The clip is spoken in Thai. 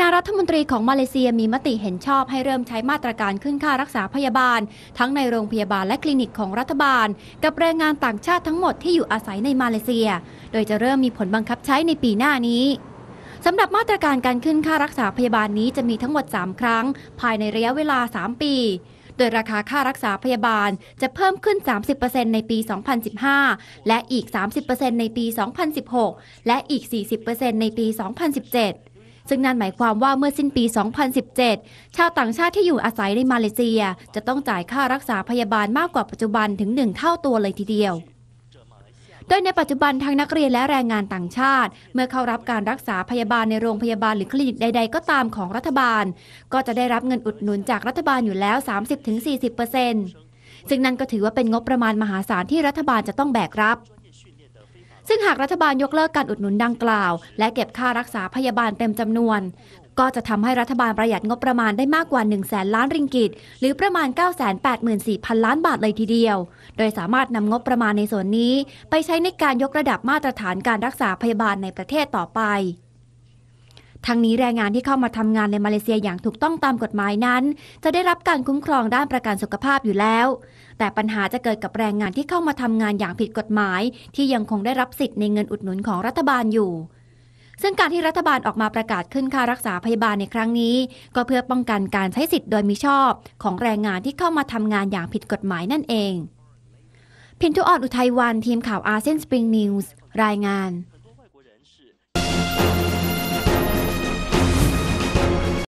ณะรัฐมนตรีของมาเลเซียมีมติเห็นชอบให้เริ่มใช้มาตรการขึ้นค่ารักษาพยาบาล ทั้งในโรงพยาบาลและคลินิกของรัฐบาลกับแรงงานต่างชาติทั้งหมดที่อยู่อาศัยในมาเลเซีย โดยจะเริ่มมีผลบังคับใช้ในปีหน้านี้ สำหรับมาตรการการขึ้นค่ารักษาพยาบาลนี้จะมีทั้งหมด 3 ครั้ง ภายในระยะเวลา 3 ปี โดยราคาค่ารักษาพยาบาลจะเพิ่มขึ้น 30%ในปี 2015 และอีก 30%ในปี 2016 และอีก 40%ในปี 2017ซึ่งนั่นหมายความว่าเมื่อสิ้นปี 2017 ชาวต่างชาติที่อยู่อาศัยในมาเลเซียจะต้องจ่ายค่ารักษาพยาบาลมากกว่าปัจจุบันถึง 1 เท่าตัวเลยทีเดียว โดยในปัจจุบันทางนักเรียนและแรงงานต่างชาติ เมื่อเข้ารับการรักษาพยาบาลในโรงพยาบาลหรือคลินิกใด ๆ ก็ตามของรัฐบาล ก็จะได้รับเงินอุดหนุนจากรัฐบาลอยู่แล้ว 30-40%ซึ่งนั่นก็ถือว่าเป็นงบประมาณมหาศาลที่รัฐบาลจะต้องแบกรับซึ่งหากรัฐบาลยกเลิกการอุดหนุนดังกล่าว และเก็บค่ารักษาพยาบาลเต็มจำนวน ก็จะทำให้รัฐบาลประหยัดงบประมาณได้มากกว่า1 0 0 0 0นล้านริงกิตหรือประมาณ 984,000ล้านบาทเลยทีเดียว โดยสามารถนำงบประมาณในส่วนนี้ ไปใช้ในการยกระดับมาตรฐานการรักษาพยาบาลในประเทศต่อไปทั้งนี้แรงงานที่เข้ามาทำงานในมาเลเซียอย่างถูกต้องตามกฎหมายนั้น จะได้รับการคุ้มครองด้านประกันสุขภาพอยู่แล้ว แต่ปัญหาจะเกิดกับแรงงานที่เข้ามาทำงานอย่างผิดกฎหมาย ที่ยังคงได้รับสิทธิ์ในเงินอุดหนุนของรัฐบาลอยู่ ซึ่งการที่รัฐบาลออกมาประกาศขึ้นค่ารักษาพยาบาลในครั้งนี้ ก็เพื่อป้องกันการใช้สิทธิ์โดยมิชอบ ของแรงงานที่เข้ามาทำงานอย่างผิดกฎหมายนั่นเอง พินทุออนอุทัยวันทีมข่าวอาเซียนสปริงนิวส์รายงาน